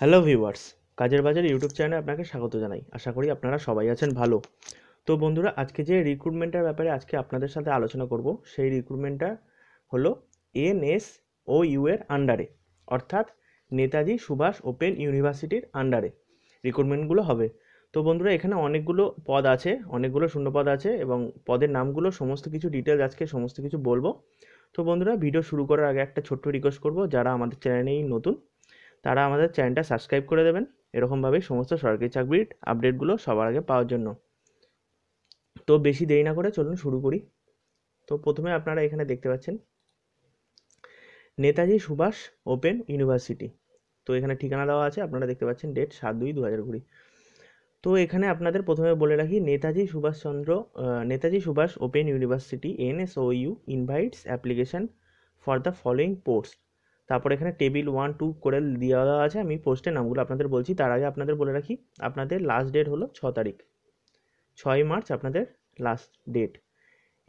hello viewers কাজের বাজার YouTube চ্যানেলে আপনাকে স্বাগত জানাই আশা করি আপনারা সবাই আছেন ভালো তো বন্ধুরা আজকে যে রিক্রুটমেন্টের ব্যাপারে আজকে আপনাদের সাথে আলোচনা করব সেই রিক্রুটমেন্টটা হলো এস ও ইউ এর আন্ডারে অর্থাৎ নেতাজি সুভাষ ওপেন ইউনিভার্সিটির আন্ডারে রিক্রুটমেন্টগুলো হবে তো বন্ধুরা এখানে অনেকগুলো পদ আছে অনেকগুলো শূন্যপদ আছে এবং পদের নামগুলো সমস্ত কিছু ডিটেলস আজকে সমস্ত কিছু বলবো তো বন্ধুরা ভিডিও শুরু করার আগে একটা ছোট্ট রিকোয়েস্ট করব যারা আমাদের চ্যানেলেই নতুন তারা আমাদের চ্যানেলটা সাবস্ক্রাইব করে দেবেন এরকমভাবেই সমস্ত সরকারি চাকরির আপডেটগুলো সবার আগে পাওয়ার জন্য তো বেশি দেরি না করে চলুন শুরু করি তো প্রথমে আপনারা এখানে দেখতে পাচ্ছেন নেতাজি সুভাষ ওপেন ইউনিভার্সিটি তো এখানে ঠিকানা দেওয়া আছে আপনারা দেখতে পাচ্ছেন ডেট সাত দুই দু হাজার কুড়ি তো এখানে আপনাদের প্রথমে বলে রাখি Netaji Subhashchandra Netaji Subhash open university N S O U invites application for the following post তারপর এখানে টেবিল ওয়ান টু করে দেওয়া আছে আমি পোস্টের নামগুলো আপনাদের বলছি তার আগে আপনাদের বলে রাখি আপনাদের লাস্ট ডেট হলো ছ তারিখ ছয় মার্চ আপনাদের লাস্ট ডেট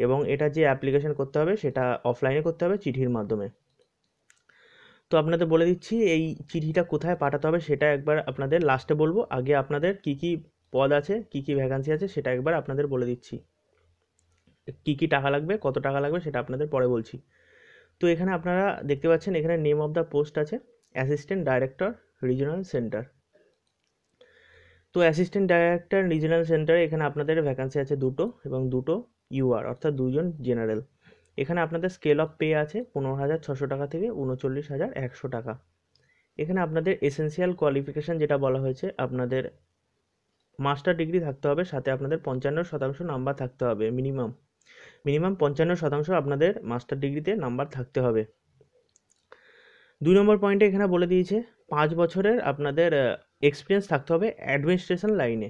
এবং এটা যে অ্যাপ্লিকেশন করতে হবে সেটা অফলাইনে করতে হবে চিঠির মাধ্যমে তো আপনাদের বলে দিচ্ছি এই চিঠিটা কোথায় পাঠাতে হবে সেটা একবার আপনাদের লাস্টে বলবো আগে আপনাদের কি কি পদ আছে কি কি ভ্যাকান্সি আছে সেটা একবার আপনাদের বলে দিচ্ছি কি কি টাকা লাগবে কত টাকা লাগবে সেটা আপনাদের পরে বলছি তো এখানে আপনারা দেখতে পাচ্ছেন এখানে নেম অফ দ্য পোস্ট আছে অ্যাসিস্ট্যান্ট ডাইরেক্টর রিজিওনাল সেন্টার তো অ্যাসিস্ট্যান্ট ডাইরেক্টর রিজিওনাল সেন্টারে এখানে আপনাদের ভ্যাকান্সি আছে দুটো এবং দুটো ইউআর অর্থাৎ দুজন জেনারেল এখানে আপনাদের স্কেল অফ পে আছে পনেরো হাজার ছশো টাকা থেকে উনচল্লিশ হাজার একশো টাকা এখানে আপনাদের এসেন্সিয়াল কোয়ালিফিকেশান যেটা বলা হয়েছে আপনাদের মাস্টার ডিগ্রি থাকতে হবে সাথে আপনাদের পঞ্চান্ন শতাংশ নাম্বার থাকতে হবে মিনিমাম মিনিমাম পঞ্চান্ন শতাংশ আপনাদের মাস্টার ডিগ্রিতে নাম্বার থাকতে হবে দুই নম্বর পয়েন্টে এখানে বলে দিয়েছে পাঁচ বছরের আপনাদের এক্সপিরিয়েন্স থাকতে হবে অ্যাডমিনিস্ট্রেশন লাইনে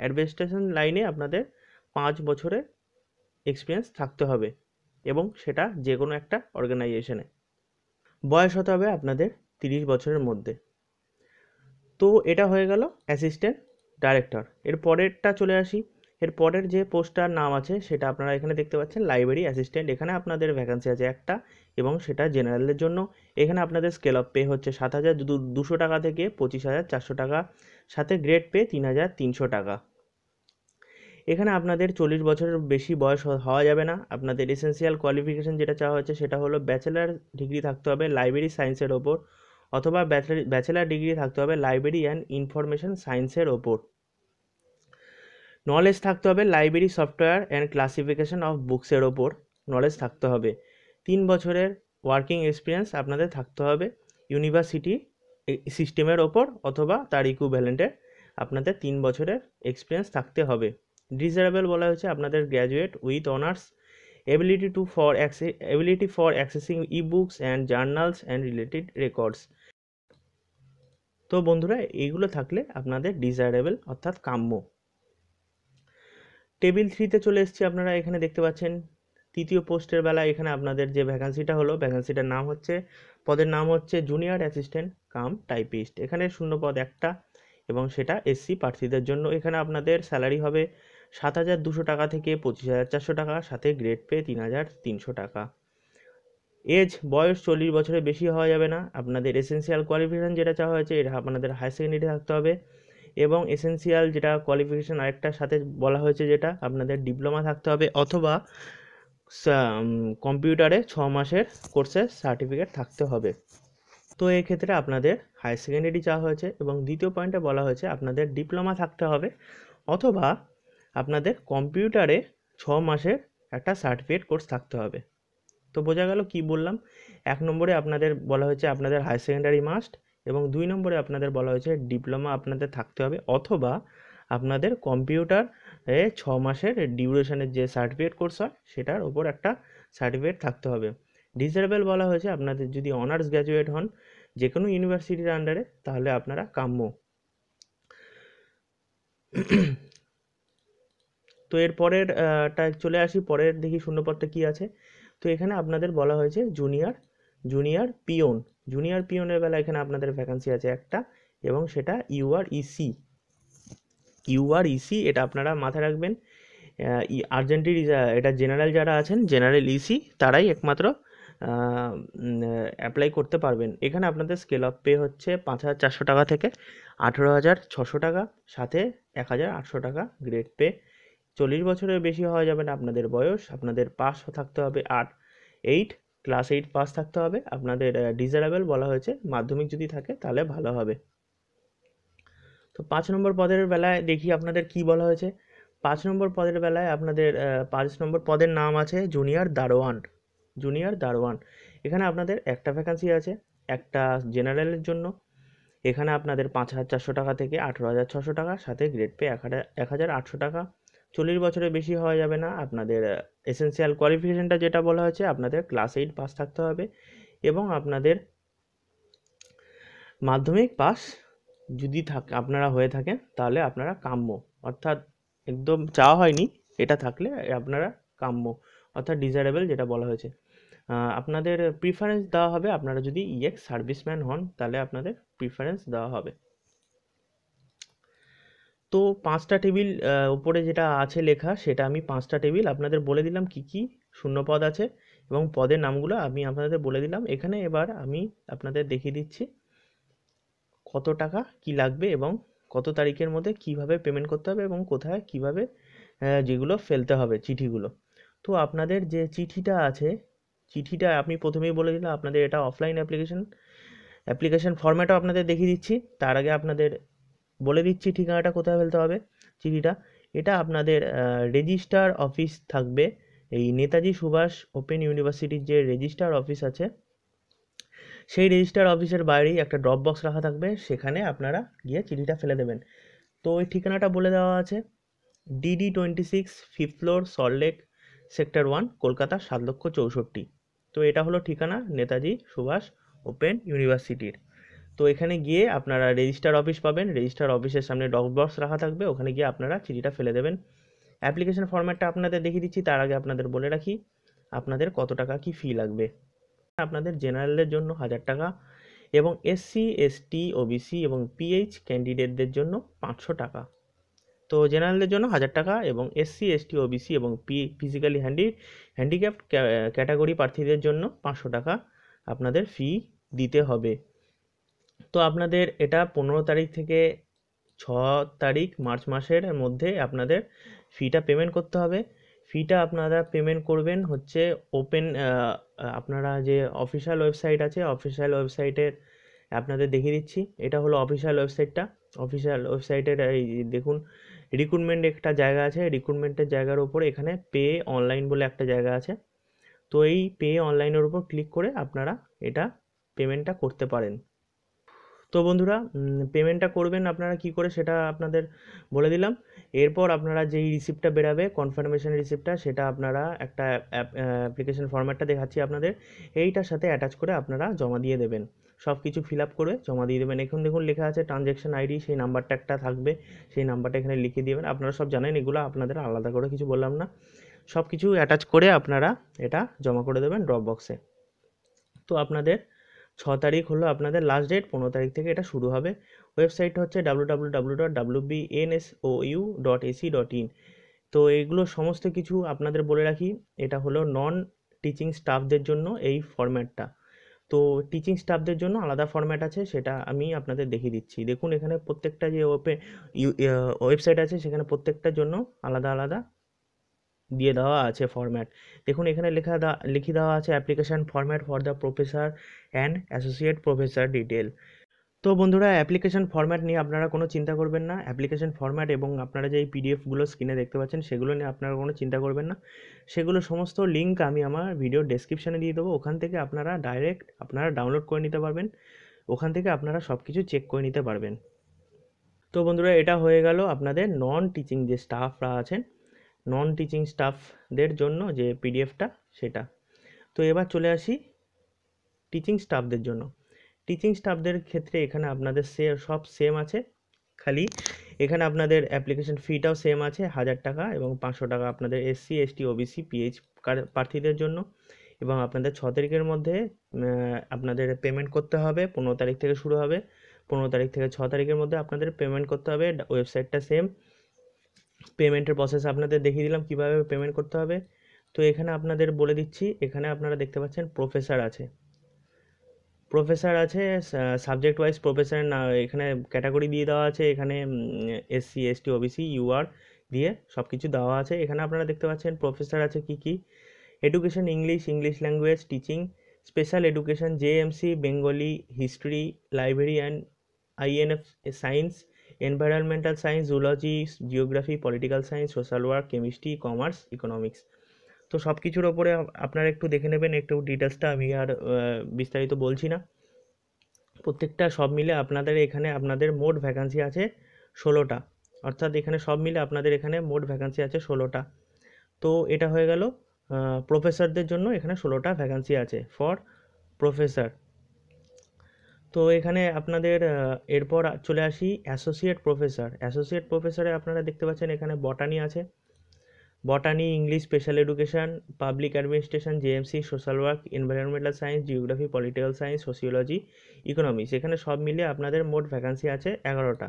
অ্যাডমিনিস্ট্রেশন লাইনে আপনাদের পাঁচ বছরের এক্সপিরিয়েন্স থাকতে হবে এবং সেটা যে কোনো একটা অর্গানাইজেশনে বয়স হতে হবে আপনাদের তিরিশ বছরের মধ্যে তো এটা হয়ে গেল অ্যাসিস্ট্যান্ট ডাইরেক্টর এর পরেরটা চলে আসি এর পরের যে পোস্টার নাম আছে সেটা আপনারা এখানে দেখতে পাচ্ছেন লাইব্রেরি অ্যাসিস্ট্যান্ট এখানে আপনাদের ভ্যাকান্সি আছে একটা এবং সেটা জেনারেলদের জন্য এখানে আপনাদের স্কেল অফ পে হচ্ছে সাত হাজার দুশো টাকা থেকে পঁচিশ হাজার চারশো টাকা সাথে গ্রেড পে তিন হাজার তিনশো টাকা এখানে আপনাদের চল্লিশ বছরের বেশি বয়স হওয়া যাবে না আপনাদের এসেন্সিয়াল কোয়ালিফিকেশান যেটা চাওয়া হচ্ছে সেটা হলো ব্যাচেলার ডিগ্রি থাকতে হবে লাইব্রেরি সায়েন্সের ওপর অথবা ব্যাচেলার ডিগ্রি থাকতে হবে লাইব্রেরি অ্যান্ড ইনফরমেশন সায়েন্সের ওপর নলেজ থাকতে হবে library software and classification of বুকসের ওপর নলেজ থাকতে হবে তিন বছরের ওয়ার্কিং এক্সপিরিয়েন্স আপনাদের থাকতে হবে ইউনিভার্সিটি সিস্টেমের ওপর অথবা তার ইকুইভ্যালেন্টের আপনাদের তিন বছরের এক্সপিরিয়েন্স থাকতে হবে ডিজারেবল বলা হয়েছে আপনাদের graduate with honours ability to for access ability for accessing e books and journals and related records তো বন্ধুরা এইগুলো থাকলে আপনাদের ডিজায়ারেবল অর্থাৎ কাম্য টেবিল থ্রিতে চলে এসেছি আপনারা এখানে দেখতে পাচ্ছেন তৃতীয় পোস্টের বেলা এখানে আপনাদের যে ভ্যাকান্সিটা হলো ভ্যাকান্সিটার নাম হচ্ছে পদের নাম হচ্ছে জুনিয়র অ্যাসিস্ট্যান্ট কাম টাইপিস্ট এখানে শূন্য পদ একটা এবং সেটা এসসি প্রার্থীদের জন্য এখানে আপনাদের স্যালারি হবে সাত হাজার দুশো টাকা থেকে পঁচিশ হাজার চারশো টাকা সাথে গ্রেড পে তিন হাজার তিনশো টাকা এজ বয়স চল্লিশ বছরের বেশি হওয়া যাবে না আপনাদের এসেন্সিয়াল কোয়ালিফিকেশান যেটা চাওয়া হয়েছে এটা আপনাদের হায়ার সেকেন্ডারি থাকতে হবে এবং এসেন্সিয়াল যেটা কোয়ালিফিকেশান আরেকটার সাথে বলা হয়েছে যেটা আপনাদের ডিপ্লোমা থাকতে হবে অথবা কম্পিউটারে ছ মাসের কোর্সের সার্টিফিকেট থাকতে হবে তো এক্ষেত্রে আপনাদের হায়ার সেকেন্ডারি চাওয়া হয়েছে এবং দ্বিতীয় পয়েন্টে বলা হয়েছে আপনাদের ডিপ্লোমা থাকতে হবে অথবা আপনাদের কম্পিউটারে ছ মাসের একটা সার্টিফিকেট কোর্স থাকতে হবে তো বোঝা গেল কি বললাম এক নম্বরে আপনাদের বলা হয়েছে আপনাদের হায়ার সেকেন্ডারি মাস্ট এবং দুই নম্বরে আপনাদের বলা হয়েছে ডিপ্লোমা আপনাদের থাকতে হবে অথবা আপনাদের কম্পিউটার এ ছ মাসের ডিউরেশনের যে সার্টিফিকেট কোর্স হয় সেটার ওপর একটা সার্টিফিকেট থাকতে হবে ডিজারেবল বলা হয়েছে আপনাদের যদি অনার্স গ্র্যাজুয়েট হন যে কোনো ইউনিভার্সিটির আন্ডারে তাহলে আপনারা কাম্য তো এর পরের টা চলে আসি পরের দেখি শূন্যপদটা কি আছে তো এখানে আপনাদের বলা হয়েছে জুনিয়র জুনিয়র পিয়ন জুনিয়র পিওনের বেলা এখানে আপনাদের ভ্যাকান্সি আছে একটা এবং সেটা ইউআর ইসি ইউআর ইসি এটা আপনারা মাথায় রাখবেন আর্জেন্টির এটা জেনারেল যারা আছেন জেনারেল ইসি e তারাই একমাত্র অ্যাপ্লাই করতে পারবেন এখানে আপনাদের স্কেল অফ পে হচ্ছে পাঁচ হাজার চারশো টাকা থেকে আঠেরো হাজার ছশো টাকা সাথে এক হাজার আটশো টাকা গ্রেড পে চল্লিশ বছরের বেশি হওয়া যাবে না আপনাদের বয়স আপনাদের পাস থাকতে হবে আট এইট ক্লাস এইট পাস থাকতে হবে আপনাদের ডিজারেবল বলা হয়েছে মাধ্যমিক যদি থাকে তাহলে ভালো হবে তো পাঁচ নম্বর পদের বেলায় দেখি আপনাদের কি বলা হয়েছে পাঁচ নম্বর পদের বেলায় আপনাদের পাঁচ নম্বর পদের নাম আছে জুনিয়র দারোয়ান জুনিয়র দারোয়ান এখানে আপনাদের একটা ভ্যাকান্সি আছে একটা জেনারেলের জন্য এখানে আপনাদের পাঁচ হাজার চারশো টাকা থেকে আঠেরো হাজার ছশো টাকা সাথে গ্রেড পে এক হাজার আটশো টাকা চল্লিশ বছরের বেশি হওয়া যাবে না আপনাদের এসেন্সিয়াল কোয়ালিফিকেশানটা যেটা বলা হয়েছে আপনাদের ক্লাস এইট পাস থাকতে হবে এবং আপনাদের মাধ্যমিক পাস যদি থাক আপনারা হয়ে থাকেন তাহলে আপনারা কাম্য অর্থাৎ একদম চাওয়া হয়নি এটা থাকলে আপনারা কাম্য অর্থাৎ ডিজায়ারেবেল যেটা বলা হয়েছে আপনাদের প্রিফারেন্স দেওয়া হবে আপনারা যদি ইয়েক e সার্ভিসম্যান হন তাহলে আপনাদের প্রিফারেন্স দেওয়া হবে তো পাঁচটা টেবিল ওপরে যেটা আছে লেখা সেটা আমি পাঁচটা টেবিল আপনাদের বলে দিলাম কি কি পদ আছে এবং পদের নামগুলো আমি আপনাদের বলে দিলাম এখানে এবার আমি আপনাদের দেখিয়ে দিচ্ছি কত টাকা কি লাগবে এবং কত তারিখের মধ্যে কিভাবে পেমেন্ট করতে হবে এবং কোথায় কিভাবে যেগুলো ফেলতে হবে চিঠিগুলো তো আপনাদের যে চিঠিটা আছে চিঠিটা আপনি প্রথমেই বলে দিলাম আপনাদের এটা অফলাইন অ্যাপ্লিকেশন অ্যাপ্লিকেশান ফর্ম্যাটও আপনাদের দেখিয়ে দিচ্ছি তার আগে আপনাদের বলে দিচ্ছি ঠিকানাটা কোথায় ফেলতে হবে চিঠিটা এটা আপনাদের রেজিস্টার অফিস থাকবে এই নেতাজি সুভাষ ওপেন ইউনিভার্সিটির যে রেজিস্টার অফিস আছে সেই রেজিস্টার অফিসের বাইরেই একটা ড্রপ বক্স রাখা থাকবে সেখানে আপনারা গিয়ে চিঠিটা ফেলে দেবেন তো ওই ঠিকানাটা বলে দেওয়া আছে DD twenty six fifth floor Salt Lake sector one Kolkata সাত লক্ষ চৌষট্টি তো এটা হলো ঠিকানা নেতাজি সুভাষ ওপেন ইউনিভার্সিটির তো এখানে গিয়ে আপনারা রেজিস্টার অফিস পাবেন রেজিস্টার অফিসের সামনে ডক বক্স রাখা থাকবে ওখানে গিয়ে আপনারা চিঠিটা ফেলে দেবেন অ্যাপ্লিকেশন ফর্ম্যাটটা আপনাদের দেখিয়ে দিচ্ছি তার আগে আপনাদের বলে রাখি আপনাদের কত টাকা কি ফি লাগবে আপনাদের জেনারেলের জন্য হাজার টাকা এবং এসসি এসটি ওবিসি এবং পিএইচ ক্যান্ডিডেটদের জন্য পাঁচশো টাকা তো জেনারেলদের জন্য হাজার টাকা এবং এসসি এসটি ওবিসি এবং P physically handy handicap category প্রার্থীদের জন্য পাঁচশো টাকা আপনাদের ফি দিতে হবে তো আপনাদের এটা পনেরো তারিখ থেকে ছ তারিখ মার্চ মাসের মধ্যে আপনাদের ফিটা পেমেন্ট করতে হবে ফিটা আপনারা পেমেন্ট করবেন হচ্ছে ওপেন আপনারা যে অফিসিয়াল ওয়েবসাইট আছে অফিসিয়াল ওয়েবসাইটের আপনাদের দেখিয়ে দিচ্ছি এটা হলো অফিসিয়াল ওয়েবসাইটটা অফিসিয়াল ওয়েবসাইটের এই দেখুন রিক্রুটমেন্ট একটা জায়গা আছে রিক্রুটমেন্টের জায়গার ওপরে এখানে পে অনলাইন বলে একটা জায়গা আছে তো এই পে অনলাইনের উপর ক্লিক করে আপনারা এটা পেমেন্টটা করতে পারেন তো বন্ধুরা পেমেন্টটা করবেন আপনারা কি করে সেটা আপনাদের বলে দিলাম এরপর আপনারা যেই রিসিপ্টটা বেরাবে কনফার্মেশন রিসিপ্টটা সেটা আপনারা একটা অ্যাপ্লিকেশন ফর্ম্যাটটা দেখাচ্ছি আপনাদের এইটার সাথে অ্যাটাচ করে আপনারা জমা দিয়ে দেবেন সব কিছু ফিল আপ করে জমা দিয়ে দেবেন এখন দেখুন লেখা আছে ট্রানজ্যাকশন আইডি সেই নাম্বারটা একটা থাকবে সেই নাম্বারটা এখানে লিখে দেবেন আপনারা সব জানেন এগুলো আপনাদের আলাদা করে কিছু বললাম না সব কিছু অ্যাটাচ করে আপনারা এটা জমা করে দেবেন ড্রপ বক্সে তো আপনাদের ছ তারিখ হলো আপনাদের লাস্ট ডেট পনেরো তারিখ থেকে এটা শুরু হবে ওয়েবসাইট হচ্ছে W W W dot W O U dot AC dot in তো এগুলো সমস্ত কিছু আপনাদের বলে রাখি এটা হলো নন টিচিং স্টাফদের জন্য এই ফর্ম্যাটটা তো টিচিং স্টাফদের জন্য আলাদা ফর্ম্যাট আছে সেটা আমি আপনাদের দেখিয়ে দিচ্ছি দেখুন এখানে প্রত্যেকটা যে ওপে ওয়েবসাইট আছে সেখানে প্রত্যেকটার জন্য আলাদা আলাদা দিয়ে দেওয়া আছে ফরম্যাট দেখুন এখানে লেখা লিখে দেওয়া আছে application format for the professor and associate professor detail তো বন্ধুরা অ্যাপ্লিকেশান ফরম্যাট নিয়ে আপনারা কোনো চিন্তা করবেন না অ্যাপ্লিকেশান ফরম্যাট এবং আপনারা যে এই পিডিএফগুলো স্ক্রিনে দেখতে পাচ্ছেন সেগুলো নিয়ে আপনারা কোনো চিন্তা করবেন না সেগুলো সমস্ত লিঙ্ক আমি আমার ভিডিও ডেসক্রিপশানে দিয়ে দেবো ওখান থেকে আপনারা ডাইরেক্ট আপনারা ডাউনলোড করে নিতে পারবেন ওখান থেকে আপনারা সব কিছু চেক করে নিতে পারবেন তো বন্ধুরা এটা হয়ে গেল আপনাদের নন টিচিং যে স্টাফরা আছেন নন টিচিং স্টাফদের জন্য যে পিডিএফটা সেটা তো এবার চলে আসি টিচিং স্টাফদের জন্য টিচিং স্টাফদের ক্ষেত্রে এখানে আপনাদের সে সব সেম আছে খালি এখানে আপনাদের অ্যাপ্লিকেশন ফিটাও সেম আছে হাজার টাকা এবং পাঁচশো টাকা আপনাদের এসসি এসটি ওবিসি পিএইচ প্রার্থীদের জন্য এবং আপনাদের ছ তারিখের মধ্যে আপনাদের পেমেন্ট করতে হবে পনেরো তারিখ থেকে শুরু হবে পনেরো তারিখ থেকে ছ তারিখের মধ্যে আপনাদের পেমেন্ট করতে হবে ওয়েবসাইটটা সেম পেমেন্টের প্রসেস আপনাদের দেখিয়ে দিলাম কীভাবে পেমেন্ট করতে হবে তো এখানে আপনাদের বলে দিচ্ছি এখানে আপনারা দেখতে পাচ্ছেন প্রফেসর আছে প্রফেসর আছে সাবজেক্ট ওয়াইজ প্রফেসর না এখানে ক্যাটাগরি দিয়ে দেওয়া আছে এখানে এসসি এসটি ওবিসি ইউআর দিয়ে সব কিছু দেওয়া আছে এখানে আপনারা দেখতে পাচ্ছেন প্রফেসর আছে কি কি education English English language teaching special education JMC Bengali history library and INF science environmental science zoology geography political science social work chemistry commerce economics তো সব কিছুর ওপরে আপনারা একটু দেখে নেবেন একটু ডিটেলসটা আমি আর বিস্তারিত বলছি না প্রত্যেকটা সব মিলে আপনাদের এখানে আপনাদের মোট ভ্যাকান্সি আছে ষোলোটা অর্থাৎ এখানে সব মিলে আপনাদের এখানে মোট ভ্যাকান্সি আছে ষোলোটা তো এটা হয়ে গেল প্রফেসরদের জন্য এখানে ষোলোটা ভ্যাকান্সি আছে ফর প্রফেসর তো এখানে আপনাদের এরপর চলে আসি অ্যাসোসিয়েট প্রফেসর অ্যাসোসিয়েট প্রফেসরে আপনারা দেখতে পাচ্ছেন এখানে বটানি আছে botany English special education public administration GMC social work environmental science geography political science sociology economics এখানে সব মিলিয়ে আপনাদের মোট ভ্যাকান্সি আছে এগারোটা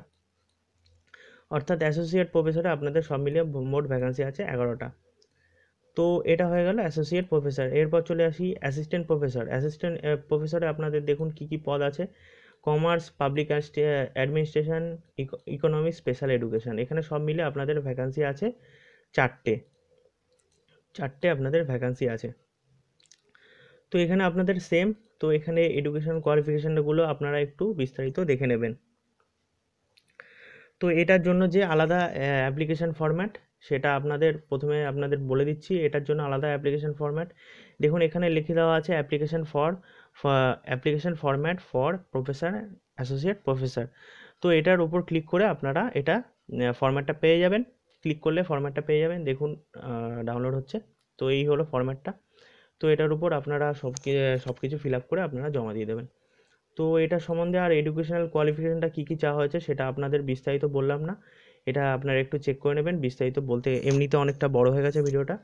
অর্থাৎ অ্যাসোসিয়েট প্রফেসরে আপনাদের সব মিলিয়ে মোট ভ্যাকান্সি আছে এগারোটা তো এটা হয়ে গেল অ্যাসোসিয়েট প্রফেসর এরপর চলে আসি অ্যাসিস্ট্যান্ট প্রফেসর অ্যাসিস্ট্যান্ট প্রফেসরে আপনাদের দেখুন কী কী পদ আছে commerce public administration economic special education এখানে সব মিলে আপনাদের ভ্যাকান্সি আছে চারটে চারটে আপনাদের ভ্যাকান্সি আছে তো এখানে আপনাদের সেম তো এখানে এডুকেশন কোয়ালিফিকেশানগুলো আপনারা একটু বিস্তারিত দেখে নেবেন তো এটার জন্য যে আলাদা অ্যাপ্লিকেশান ফরম্যাট সেটা আপনাদের প্রথমে আপনাদের বলে দিচ্ছি এটার জন্য আলাদা অ্যাপ্লিকেশন ফরম্যাট দেখুন এখানে লিখে দেওয়া আছে application for application format for professor associate professor তো এটার উপর ক্লিক করে আপনারা এটা ফরম্যাটটা পেয়ে যাবেন ক্লিক করলে ফরম্যাটটা পেয়ে যাবেন দেখুন ডাউনলোড হচ্ছে তো এই হলো ফরম্যাটটা তো এটার উপর আপনারা সব সব কিছু ফিল আপ করে আপনারা জমা দিয়ে দেবেন তো এটা সম্বন্ধে আর এডুকেশনাল কোয়ালিফিকেশানটা কী কী চাওয়া হয়েছে সেটা আপনাদের বিস্তারিত বললাম না এটা আপনারা একটু চেক করে নেবেন বিস্তারিত বলতে এমনিতে অনেকটা বড় হয়ে গেছে ভিডিওটা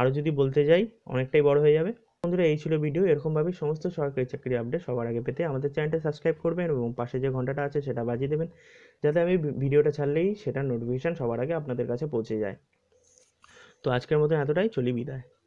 আরও যদি বলতে যাই অনেকটাই বড় হয়ে যাবে বন্ধুরা এই ছিল ভিডিও এরকমভাবেই সমস্ত সরকারি চাকরি আপডেট সবার আগে পেতে আমাদের চ্যানেলটা সাবস্ক্রাইব করবেন এবং পাশে যে ঘন্টাটা আছে সেটা বাজিয়ে দেবেন যাতে আমি ভিডিওটা ছাড়লেই সেটা নোটিফিকেশান সবার আগে আপনাদের কাছে পৌঁছে যায় তো আজকের মতো এতটাই চলি বিদায়